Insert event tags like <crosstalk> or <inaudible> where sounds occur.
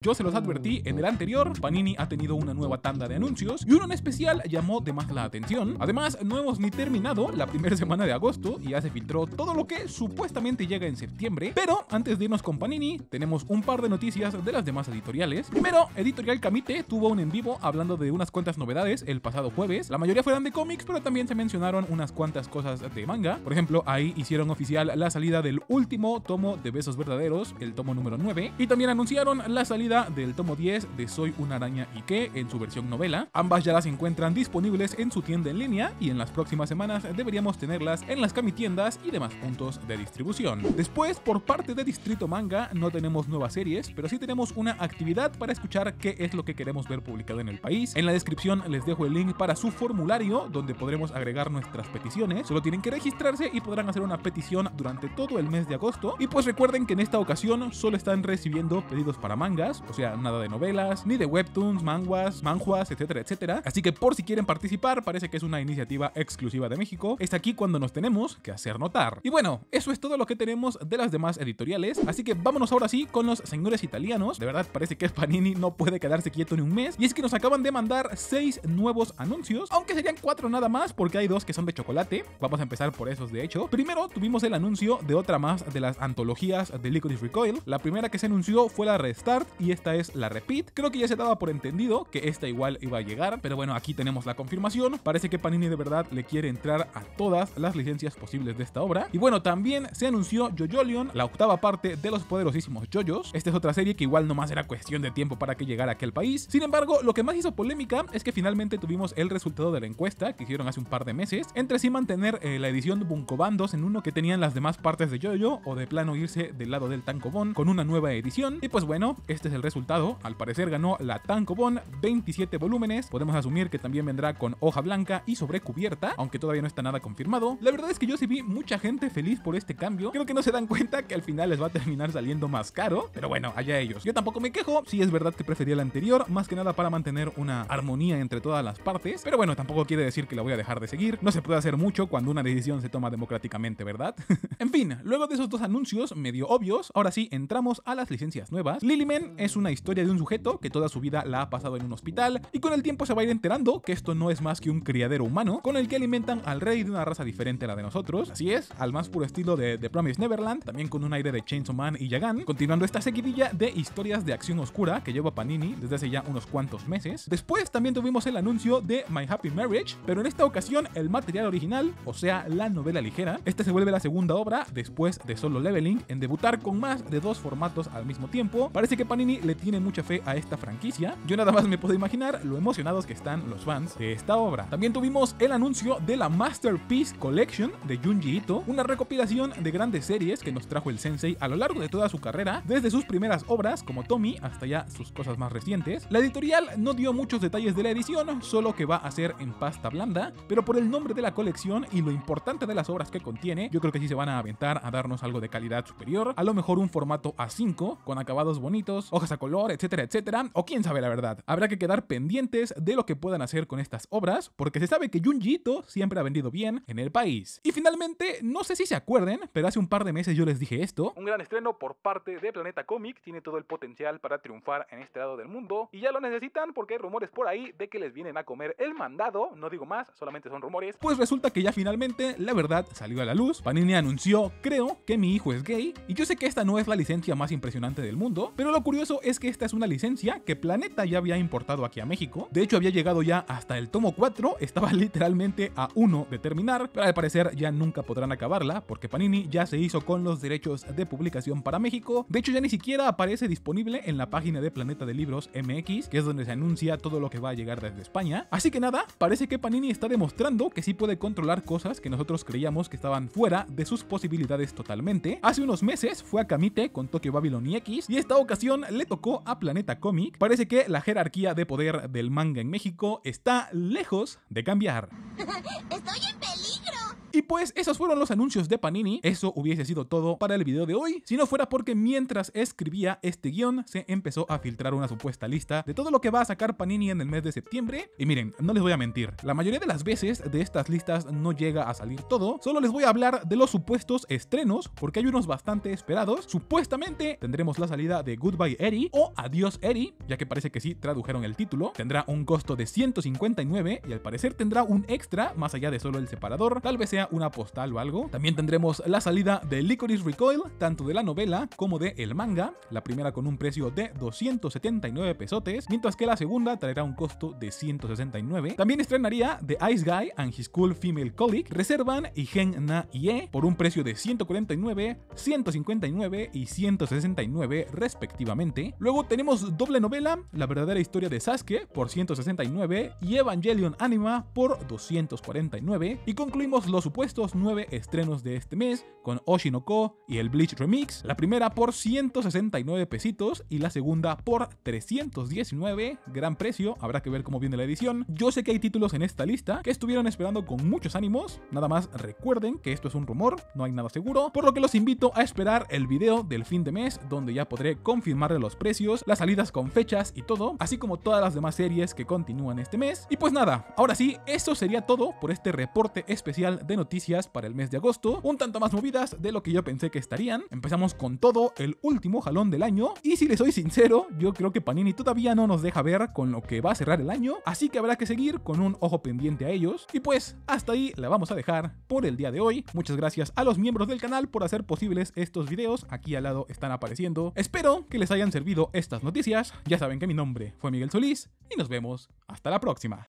Yo se los advertí en el anterior, Panini ha tenido una nueva tanda de anuncios y uno en especial llamó de más la atención. Además, no hemos ni terminado la primera <laughs> semana de agosto y ya se filtró todo lo que supuestamente llega en septiembre. Pero antes de irnos con Panini, tenemos un par de noticias de las demás editoriales. Primero, Editorial Camite tuvo un en vivo hablando de unas cuantas novedades el pasado jueves. La mayoría fueron de cómics, pero también se mencionaron unas cuantas cosas de manga. Por ejemplo, ahí hicieron oficial la salida del último tomo de Besos Verdaderos, el tomo número 9, y también anunciaron la salida del tomo 10 de Soy una araña y qué en su versión novela. Ambas ya las encuentran disponibles en su tienda en línea y en las próximas semanas deberíamos tenerlas en las camitiendas y demás puntos de distribución. Después, por parte de Distrito Manga, no tenemos nuevas series, pero sí tenemos una actividad para escuchar qué es lo que queremos ver publicado en el país. En la descripción les dejo el link para su formulario donde podremos agregar nuestras peticiones. Solo tienen que registrarse y podrán hacer una petición durante todo el mes de agosto. Y pues recuerden que en esta ocasión solo están recibiendo pedidos para mangas, o sea, nada de novelas, ni de webtoons, manguas, manjuas, etcétera, etcétera. Así que por si quieren participar, parece que es una iniciativa exclusiva de México. está aquí cuando nos tenemos que hacer notar. Y bueno, eso es todo lo que tenemos de las demás editoriales, así que vámonos ahora sí con los señores italianos. De verdad parece que Panini no puede quedarse quieto ni un mes, y es que nos acaban de mandar seis nuevos anuncios, aunque serían cuatro nada más porque hay dos que son de chocolate. Vamos a empezar por esos de hecho. Primero tuvimos el anuncio de otra más de las antologías de Liquid Recoil. La primera que se anunció fue la Restart y y esta es la repeat. Creo que ya se daba por entendido que esta igual iba a llegar, pero bueno, aquí tenemos la confirmación. Parece que Panini de verdad le quiere entrar a todas las licencias posibles de esta obra. Y bueno, también se anunció Jojolion, la octava parte de los poderosísimos Jojos. Esta es otra serie que igual nomás era cuestión de tiempo para que llegara a aquel país. Sin embargo, lo que más hizo polémica es que finalmente tuvimos el resultado de la encuesta que hicieron hace un par de meses, entre sí mantener eh, la edición Bunkobandos en uno que tenían las demás partes de Jojo o de plano irse del lado del Tankobon con una nueva edición. Y pues bueno, este es el el resultado. Al parecer ganó la Tankobon, 27 volúmenes. Podemos asumir que también vendrá con hoja blanca y sobrecubierta, aunque todavía no está nada confirmado. La verdad es que yo sí vi mucha gente feliz por este cambio. Creo que no se dan cuenta que al final les va a terminar saliendo más caro, pero bueno, allá ellos. Yo tampoco me quejo, sí es verdad que prefería la anterior, más que nada para mantener una armonía entre todas las partes, pero bueno, tampoco quiere decir que la voy a dejar de seguir. No se puede hacer mucho cuando una decisión se toma democráticamente, ¿verdad? <laughs> en fin, luego de esos dos anuncios medio obvios, ahora sí entramos a las licencias nuevas. Lilimen es una historia de un sujeto que toda su vida la ha pasado en un hospital y con el tiempo se va a ir enterando que esto no es más que un criadero humano con el que alimentan al rey de una raza diferente a la de nosotros, así es, al más puro estilo de The Promised Neverland, también con un aire de Chainsaw Man y Yagan, continuando esta seguidilla de historias de acción oscura que lleva Panini desde hace ya unos cuantos meses. Después también tuvimos el anuncio de My Happy Marriage, pero en esta ocasión el material original, o sea, la novela ligera. Esta se vuelve la segunda obra después de Solo Leveling en debutar con más de dos formatos al mismo tiempo. Parece que Panini le tiene mucha fe a esta franquicia. Yo nada más me puedo imaginar lo emocionados que están los fans de esta obra. También tuvimos el anuncio de la Masterpiece Collection de Junji Ito, una recopilación de grandes series que nos trajo el sensei a lo largo de toda su carrera, desde sus primeras obras como Tommy hasta ya sus cosas más recientes. La editorial no dio muchos detalles de la edición, solo que va a ser en pasta blanda, pero por el nombre de la colección y lo importante de las obras que contiene, yo creo que sí se van a aventar a darnos algo de calidad superior, a lo mejor un formato A5 con acabados bonitos, hojas a color, etcétera, etcétera, o quién sabe la verdad. Habrá que quedar pendientes de lo que puedan hacer con estas obras, porque se sabe que Junjito siempre ha vendido bien en el país. Y finalmente, no sé si se acuerden, pero hace un par de meses yo les dije esto. Un gran estreno por parte de Planeta Comic tiene todo el potencial para triunfar en este lado del mundo, y ya lo necesitan porque hay rumores por ahí de que les vienen a comer el mandado, no digo más, solamente son rumores. Pues resulta que ya finalmente la verdad salió a la luz. Panini anunció, creo, que mi hijo es gay, y yo sé que esta no es la licencia más impresionante del mundo, pero lo curioso es que esta es una licencia que Planeta ya había importado aquí a México. De hecho, había llegado ya hasta el tomo 4, <laughs> estaba literalmente a uno de terminar, pero al parecer ya nunca podrán acabarla porque Panini ya se hizo con los derechos de publicación para México. De hecho, ya ni siquiera aparece disponible en la página de Planeta de Libros MX, que es donde se anuncia todo lo que va a llegar desde España. Así que nada, parece que Panini está demostrando que sí puede controlar cosas que nosotros creíamos que estaban fuera de sus posibilidades totalmente. Hace unos meses fue a Kamite con Tokyo Babylon y X y esta ocasión le tocó a Planeta Comic, parece que la jerarquía de poder del manga en México está lejos de cambiar. <laughs> ¡Estoy en peligro! Y pues esos fueron los anuncios de Panini, eso hubiese sido todo para el video de hoy, si no fuera porque mientras escribía este guión se empezó a filtrar una supuesta lista de todo lo que va a sacar Panini en el mes de septiembre, y miren, no les voy a mentir, la mayoría de las veces de estas listas no llega a salir todo, solo les voy a hablar de los supuestos estrenos, porque hay unos bastante esperados, supuestamente tendremos la salida de Goodbye Eddie o Adiós Eddie, ya que parece que sí tradujeron el título, tendrá un costo de 159 y al parecer tendrá un extra más allá de solo el separador, tal vez sea una postal o algo. También tendremos la salida de Licorice Recoil, tanto de la novela como de el manga, la primera con un precio de 279 pesotes, mientras que la segunda traerá un costo de 169. También estrenaría The Ice Guy and His Cool Female Colleague, Reservan y Gen Na por un precio de 149, 159 y 169 respectivamente. Luego tenemos doble novela, La verdadera historia de Sasuke por 169 y Evangelion Anima por 249 y concluimos los supuestos nueve estrenos de este mes, con Oshinoko y el Bleach Remix, la primera por 169 pesitos y la segunda por 319, gran precio, habrá que ver cómo viene la edición. Yo sé que hay títulos en esta lista que estuvieron esperando con muchos ánimos, nada más recuerden que esto es un rumor, no hay nada seguro, por lo que los invito a esperar el video del fin de mes donde ya podré confirmarle los precios, las salidas con fechas y todo, así como todas las demás series que continúan este mes. Y pues nada, ahora sí, eso sería todo por este reporte especial de noticias para el mes de agosto, un tanto más movidas de lo que yo pensé que estarían. Empezamos con todo el último jalón del año y si les soy sincero, yo creo que Panini todavía no nos deja ver con lo que va a cerrar el año, así que habrá que seguir con un ojo pendiente a ellos. Y pues hasta ahí la vamos a dejar por el día de hoy. Muchas gracias a los miembros del canal por hacer posibles estos videos, aquí al lado están apareciendo. Espero que les hayan servido estas noticias, ya saben que mi nombre fue Miguel Solís y nos vemos hasta la próxima.